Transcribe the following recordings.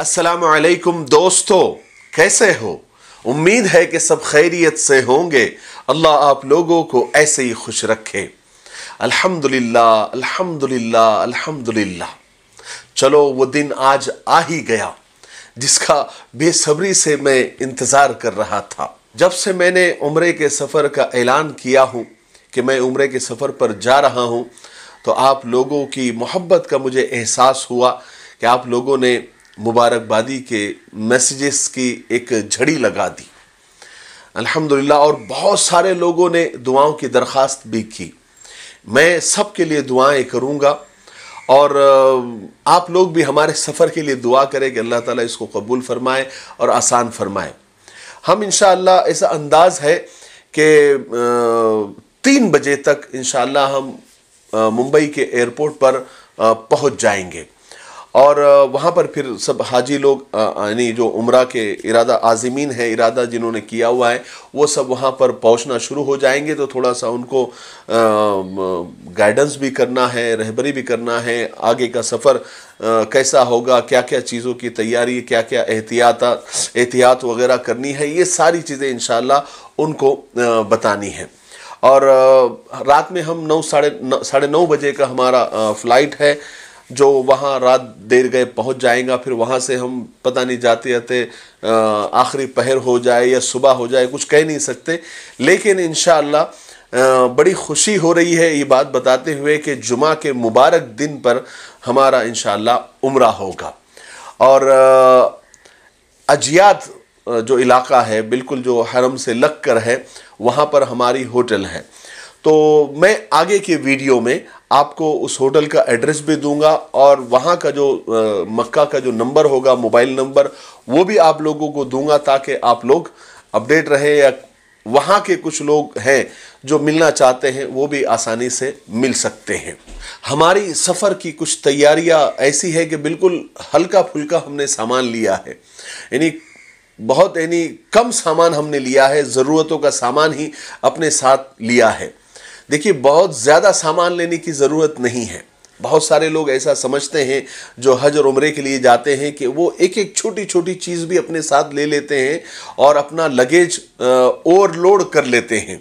असलकुम दोस्तों कैसे हो उम्मीद है कि सब खैरियत से होंगे अल्लाह आप लोगों को ऐसे ही खुश रखे अल्हम्दुलिल्लाह अल्हम्दुलिल्लाह अल्हम्दुलिल्लाह चलो वो दिन आज आ ही गया जिसका बेसब्री से मैं इंतज़ार कर रहा था जब से मैंने उम्र के सफ़र का ऐलान किया हूँ कि मैं उम्र के सफ़र पर जा रहा हूँ तो आप लोगों की मोहब्बत का मुझे एहसास हुआ कि आप लोगों ने मुबारकबादी के मैसेजेस की एक झड़ी लगा दी अल्हम्दुलिल्लाह और बहुत सारे लोगों ने दुआओं की दरख्वास्त भी की मैं सब के लिए दुआएं करूँगा और आप लोग भी हमारे सफ़र के लिए दुआ करें कि अल्लाह ताला इसको कबूल फरमाए और आसान फरमाए हम इन ऐसा अंदाज़ है कि तीन बजे तक इन हम मुंबई के एयरपोर्ट पर पहुंच जाएंगे और वहाँ पर फिर सब हाजी लोग यानी जो उम्र के इरादा आज़मीन है इरादा जिन्होंने किया हुआ है वो सब वहाँ पर पहुँचना शुरू हो जाएंगे तो थोड़ा सा उनको गाइडेंस भी करना है रहबरी भी करना है आगे का सफ़र कैसा होगा क्या क्या चीज़ों की तैयारी क्या क्या एहतियात एहतियात वगैरह करनी है ये सारी चीज़ें इन उनको बतानी है और रात में हम नौ साढ़े नौ साढ़े नौ बजे का हमारा फ़्लाइट है जो वहाँ रात देर गए पहुँच जाएगा फिर वहाँ से हम पता नहीं जाते जाते आखिरी पहर हो जाए या सुबह हो जाए कुछ कह नहीं सकते लेकिन इन बड़ी खुशी हो रही है ये बात बताते हुए कि जुमा के मुबारक दिन पर हमारा इन उम्रा होगा और अजियात जो इलाका है बिल्कुल जो हरम से लग कर है वहाँ पर हमारी होटल है तो मैं आगे के वीडियो में आपको उस होटल का एड्रेस भी दूंगा और वहाँ का जो मक्का का जो नंबर होगा मोबाइल नंबर वो भी आप लोगों को दूंगा ताकि आप लोग अपडेट रहे या वहाँ के कुछ लोग हैं जो मिलना चाहते हैं वो भी आसानी से मिल सकते हैं हमारी सफ़र की कुछ तैयारियाँ ऐसी है कि बिल्कुल हल्का फुल्का हमने सामान लिया है यानी बहुत यानी कम सामान हमने लिया है ज़रूरतों का सामान ही अपने साथ लिया है देखिए बहुत ज़्यादा सामान लेने की ज़रूरत नहीं है बहुत सारे लोग ऐसा समझते हैं जो हज और उम्रे के लिए जाते हैं कि वो एक एक छोटी छोटी चीज़ भी अपने साथ ले लेते हैं और अपना लगेज ओवरलोड कर लेते हैं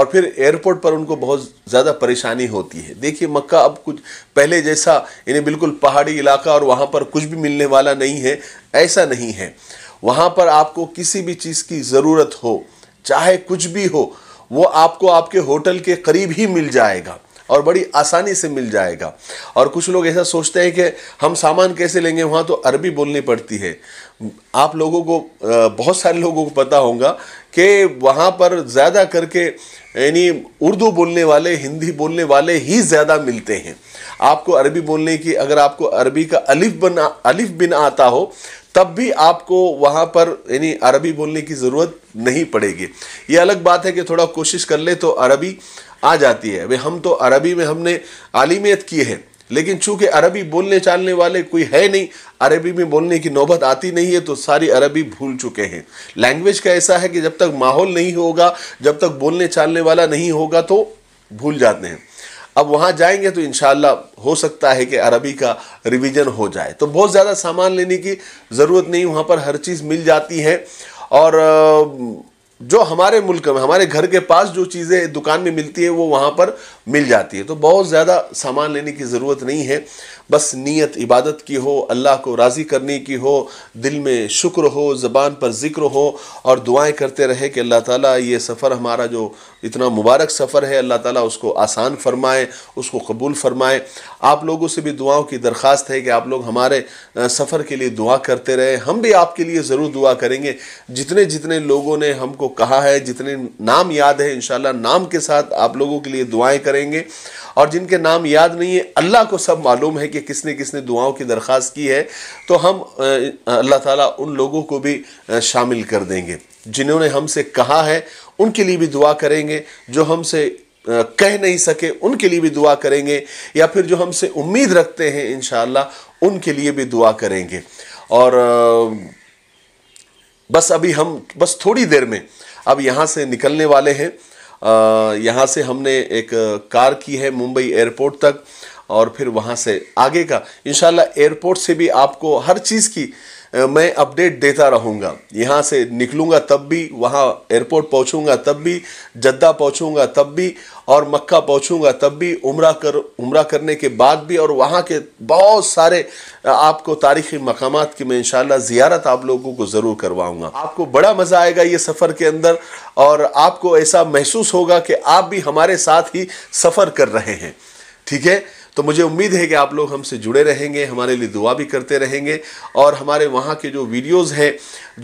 और फिर एयरपोर्ट पर उनको बहुत ज़्यादा परेशानी होती है देखिए मक्का अब कुछ पहले जैसा इन्हें बिल्कुल पहाड़ी इलाका और वहाँ पर कुछ भी मिलने वाला नहीं है ऐसा नहीं है वहाँ पर आपको किसी भी चीज़ की ज़रूरत हो चाहे कुछ भी हो वो आपको आपके होटल के करीब ही मिल जाएगा और बड़ी आसानी से मिल जाएगा और कुछ लोग ऐसा सोचते हैं कि हम सामान कैसे लेंगे वहाँ तो अरबी बोलनी पड़ती है आप लोगों को बहुत सारे लोगों को पता होगा कि वहाँ पर ज़्यादा करके यानी उर्दू बोलने वाले हिंदी बोलने वाले ही ज़्यादा मिलते हैं आपको अरबी बोलने की अगर आपको अरबी का अलिफ बना अलिफ बिना आता हो तब भी आपको वहाँ पर यानी अरबी बोलने की ज़रूरत नहीं पड़ेगी ये अलग बात है कि थोड़ा कोशिश कर ले तो अरबी आ जाती है अभी हम तो अरबी में हमने आलिमियत की है लेकिन चूंकि अरबी बोलने चालने वाले कोई है नहीं अरबी में बोलने की नौबत आती नहीं है तो सारी अरबी भूल चुके हैं लैंग्वेज का ऐसा है कि जब तक माहौल नहीं होगा जब तक बोलने चालने वाला नहीं होगा तो भूल जाते हैं अब वहाँ जाएंगे तो इन हो सकता है कि अरबी का रिवीजन हो जाए तो बहुत ज़्यादा सामान लेने की ज़रूरत नहीं वहाँ पर हर चीज़ मिल जाती है और जो हमारे मुल्क में हमारे घर के पास जो चीज़ें दुकान में मिलती है वो वहाँ पर मिल जाती है तो बहुत ज़्यादा सामान लेने की ज़रूरत नहीं है बस नीयत इबादत की हो अल्लाह को राज़ी करने की हो दिल में शुक्र हो ज़बान पर ज़िक्र हो और दुआएं करते रहे कि अल्लाह ताला ये सफ़र हमारा जो इतना मुबारक सफ़र है अल्लाह ताला उसको आसान फरमाए उसको कबूल फरमाए आप लोगों से भी दुआओं की दरख्वास्त है कि आप लोग हमारे सफ़र के लिए दुआ करते रहे हम भी आपके लिए ज़रूर दुआ करेंगे जितने जितने लोगों ने हमको कहा है जितने नाम याद है इन नाम के साथ आप लोगों के लिए दुआएँ करेंगे और जिनके नाम याद नहीं है अल्लाह को सब मालूम है कि किसने किसने दुआओं की दरख्वास्त की है तो हम अल्लाह ताला उन लोगों को भी शामिल कर देंगे जिन्होंने हमसे कहा है उनके लिए भी दुआ करेंगे जो हमसे कह नहीं सके उनके लिए भी दुआ करेंगे या फिर जो हमसे उम्मीद रखते हैं इन उनके लिए भी दुआ करेंगे और बस अभी हम बस थोड़ी देर में अब यहाँ से निकलने वाले हैं यहाँ से हमने एक कार की है मुंबई एयरपोर्ट तक और फिर वहाँ से आगे का इन एयरपोर्ट से भी आपको हर चीज़ की मैं अपडेट देता रहूँगा यहाँ से निकलूँगा तब भी वहाँ एयरपोर्ट पहुँचूँगा तब भी जद्दा पहुँचूँगा तब भी और मक्का पहुँचूँगा तब भी उम्र कर उम्र करने के बाद भी और वहाँ के बहुत सारे आपको तारीखी मकाम की मैं इन ज़ियारत आप लोगों को ज़रूर करवाऊँगा आपको बड़ा मज़ा आएगा ये सफ़र के अंदर और आपको ऐसा महसूस होगा कि आप भी हमारे साथ ही सफ़र कर रहे हैं ठीक है तो मुझे उम्मीद है कि आप लोग हमसे जुड़े रहेंगे हमारे लिए दुआ भी करते रहेंगे और हमारे वहाँ के जो वीडियोज़ हैं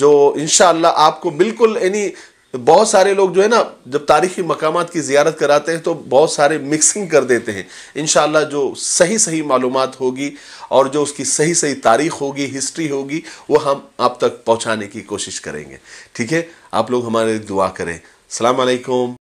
जो इन आपको बिल्कुल यानी बहुत सारे लोग जो है ना जब तारीखी मकाम की ज़्यारत कराते हैं तो बहुत सारे मिक्सिंग कर देते हैं इन जो सही सही मालूम होगी और जो उसकी सही सही तारीख होगी हिस्ट्री होगी वो हम आप तक पहुँचाने की कोशिश करेंगे ठीक है आप लोग हमारे दुआ करें सलामकुम